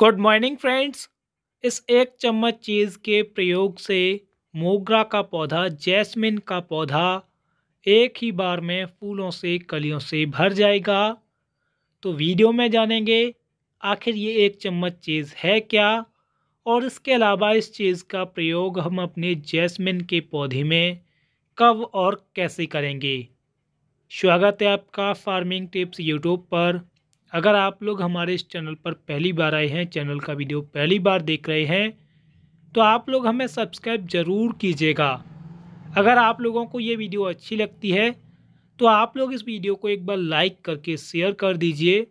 good morning friends इस एक चम्मच चीज़ के प्रयोग से मोगरा का पौधा जैस्मिन का पौधा एक ही बार में फूलों से कलियों से भर जाएगा तो वीडियो में जानेंगे आखिर ये एक चम्मच चीज़ है क्या और इसके अलावा इस चीज़ का प्रयोग हम अपने जैस्मिन के पौधे में कब और कैसे करेंगे स्वागत है आपका फार्मिंग टिप्स यूट्यूब पर अगर आप लोग हमारे इस चैनल पर पहली बार आए हैं चैनल का वीडियो पहली बार देख रहे हैं तो आप लोग हमें सब्सक्राइब ज़रूर कीजिएगा अगर आप लोगों को ये वीडियो अच्छी लगती है तो आप लोग इस वीडियो को एक बार लाइक करके शेयर कर दीजिए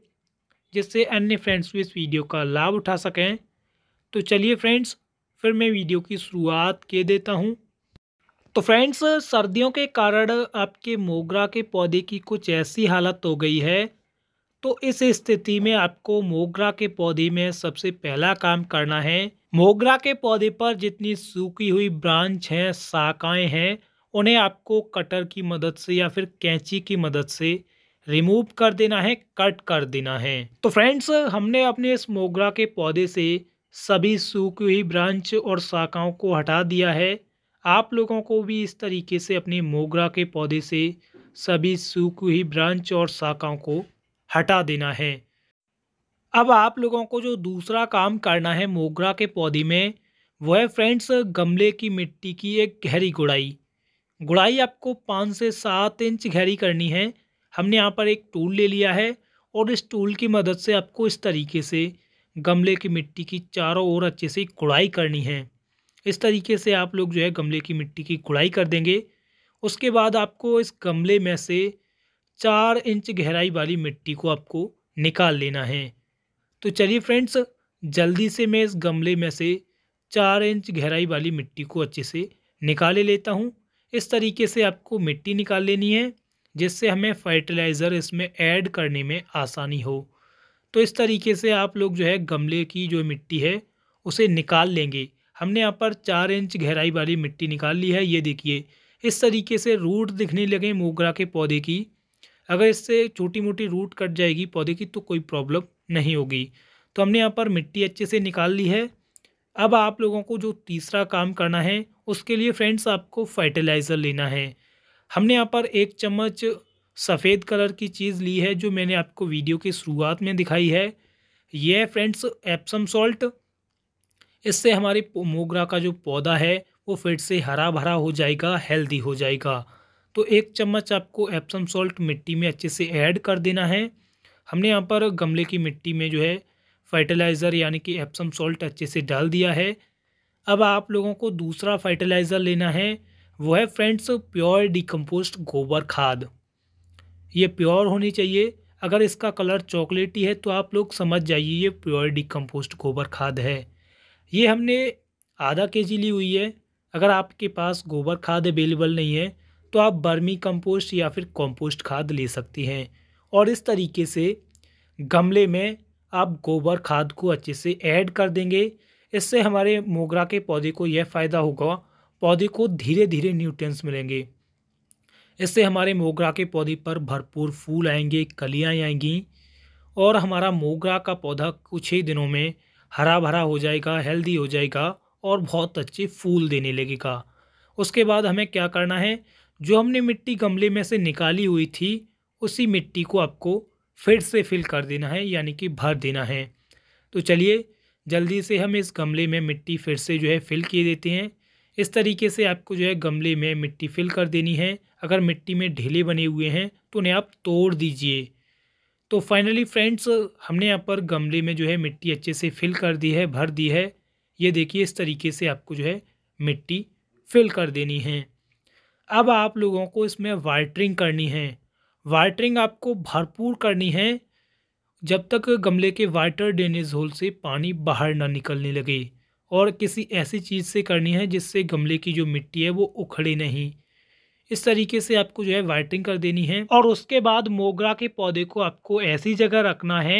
जिससे अन्य फ्रेंड्स भी इस वीडियो का लाभ उठा सकें तो चलिए फ्रेंड्स फिर मैं वीडियो की शुरुआत के देता हूँ तो फ्रेंड्स सर्दियों के कारण आपके मोगरा के पौधे की कुछ ऐसी हालत हो गई है तो इस स्थिति में आपको मोगरा के पौधे में सबसे पहला काम करना है मोगरा के पौधे पर जितनी सूखी हुई ब्रांच हैं शाखाएं हैं उन्हें आपको कटर की मदद से या फिर कैंची की मदद से रिमूव कर देना है कट कर देना है तो फ्रेंड्स हमने अपने इस मोगरा के पौधे से सभी सूखी हुई ब्रांच और शाखाओं को हटा दिया है आप लोगों को भी इस तरीके से अपने मोगरा के पौधे से सभी सूखी हुई ब्रांच और शाखाओं को हटा देना है अब आप लोगों को जो दूसरा काम करना है मोगरा के पौधे में वह फ्रेंड्स गमले की मिट्टी की एक गहरी गुड़ाई गुड़ाई आपको पाँच से सात इंच गहरी करनी है हमने यहाँ पर एक टूल ले लिया है और इस टूल की मदद से आपको इस तरीके से गमले की मिट्टी की चारों ओर अच्छे से गुड़ाई करनी है इस तरीके से आप लोग जो है गमले की मिट्टी की गुड़ाई कर देंगे उसके बाद आपको इस गमले में से चार इंच गहराई वाली मिट्टी को आपको निकाल लेना है तो चलिए फ्रेंड्स जल्दी से मैं इस गमले में से चार इंच गहराई वाली मिट्टी को अच्छे से निकाले लेता हूँ इस तरीके से आपको मिट्टी निकाल लेनी है जिससे हमें फर्टिलाइज़र इसमें ऐड करने में आसानी हो तो इस तरीके से आप लोग जो है गमले की जो मिट्टी है उसे निकाल लेंगे हमने यहाँ पर चार इंच गहराई वाली मिट्टी निकाल ली है ये देखिए इस तरीके से रूट दिखने लगे मोगरा के पौधे की अगर इससे छोटी मोटी रूट कट जाएगी पौधे की तो कोई प्रॉब्लम नहीं होगी तो हमने यहाँ पर मिट्टी अच्छे से निकाल ली है अब आप लोगों को जो तीसरा काम करना है उसके लिए फ्रेंड्स आपको फर्टिलाइज़र लेना है हमने यहाँ पर एक चम्मच सफ़ेद कलर की चीज़ ली है जो मैंने आपको वीडियो की शुरुआत में दिखाई है यह है फ्रेंड्स एप्सम सॉल्ट इससे हमारे मोगरा का जो पौधा है वो फिर से हरा भरा हो जाएगा हेल्दी हो जाएगा तो एक चम्मच आपको एप्सम सॉल्ट मिट्टी में अच्छे से ऐड कर देना है हमने यहाँ पर गमले की मिट्टी में जो है फर्टिलाइज़र यानी कि एप्सम सॉल्ट अच्छे से डाल दिया है अब आप लोगों को दूसरा फर्टिलाइज़र लेना है वो है फ्रेंड्स प्योर डिकम्पोस्ट गोबर खाद ये प्योर होनी चाहिए अगर इसका कलर चॉकलेटी है तो आप लोग समझ जाइए ये प्योर डिकम्पोस्ट गोबर खाद है ये हमने आधा के जी ली हुई है अगर आपके पास गोबर खाद अवेलेबल नहीं है तो आप बर्मी कंपोस्ट या फिर कंपोस्ट खाद ले सकती हैं और इस तरीके से गमले में आप गोबर खाद को अच्छे से ऐड कर देंगे इससे हमारे मोगरा के पौधे को यह फ़ायदा होगा पौधे को धीरे धीरे न्यूट्रिएंट्स मिलेंगे इससे हमारे मोगरा के पौधे पर भरपूर फूल आएंगे कलियाँ आएंगी और हमारा मोगरा का पौधा कुछ ही दिनों में हरा भरा हो जाएगा हेल्दी हो जाएगा और बहुत अच्छे फूल देने लगेगा उसके बाद हमें क्या करना है जो हमने मिट्टी गमले में से निकाली हुई थी उसी मिट्टी को आपको फिर से फिल कर देना है यानी कि भर देना है तो चलिए जल्दी से हम इस गमले में मिट्टी फिर से जो है फिल किए देते हैं इस तरीके से आपको जो है गमले में मिट्टी फिल कर देनी है अगर मिट्टी में ढीले बने हुए हैं तो उन्हें आप तोड़ दीजिए तो फाइनली फ्रेंड्स हमने यहाँ पर गमले में जो है मिट्टी अच्छे से फिल कर दी है भर दी है ये देखिए इस तरीके से आपको जो है मिट्टी फिल कर देनी है अब आप लोगों को इसमें वाइटरिंग करनी है वाइटरिंग आपको भरपूर करनी है जब तक गमले के वाइटर ड्रेनेज होल से पानी बाहर ना निकलने लगे और किसी ऐसी चीज़ से करनी है जिससे गमले की जो मिट्टी है वो उखड़े नहीं इस तरीके से आपको जो है वाइटरिंग कर देनी है और उसके बाद मोगरा के पौधे को आपको ऐसी जगह रखना है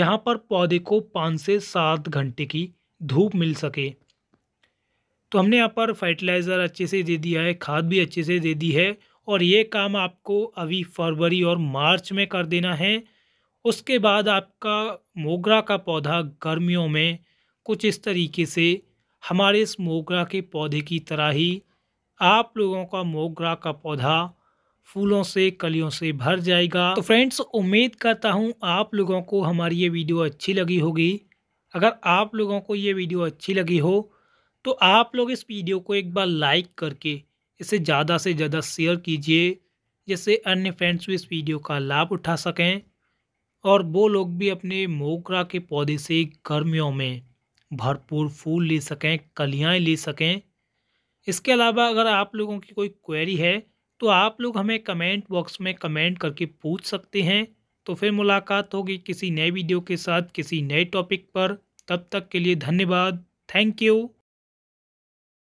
जहाँ पर पौधे को पाँच से सात घंटे की धूप मिल सके तो हमने यहाँ पर फर्टिलाइज़र अच्छे से दे दिया है खाद भी अच्छे से दे दी है और ये काम आपको अभी फरवरी और मार्च में कर देना है उसके बाद आपका मोगरा का पौधा गर्मियों में कुछ इस तरीके से हमारे इस मोगरा के पौधे की तरह ही आप लोगों का मोगरा का पौधा फूलों से कलियों से भर जाएगा तो फ्रेंड्स उम्मीद करता हूँ आप लोगों को हमारी ये वीडियो अच्छी लगी होगी अगर आप लोगों को ये वीडियो अच्छी लगी हो तो आप लोग इस वीडियो को एक बार लाइक करके इसे ज़्यादा से ज़्यादा शेयर कीजिए जिससे अन्य फ्रेंड्स भी इस वीडियो का लाभ उठा सकें और वो लोग भी अपने मोगरा के पौधे से गर्मियों में भरपूर फूल ले सकें कलियाँ ले सकें इसके अलावा अगर आप लोगों की कोई क्वेरी है तो आप लोग हमें कमेंट बॉक्स में कमेंट करके पूछ सकते हैं तो फिर मुलाकात होगी किसी नए वीडियो के साथ किसी नए टॉपिक पर तब तक के लिए धन्यवाद थैंक यू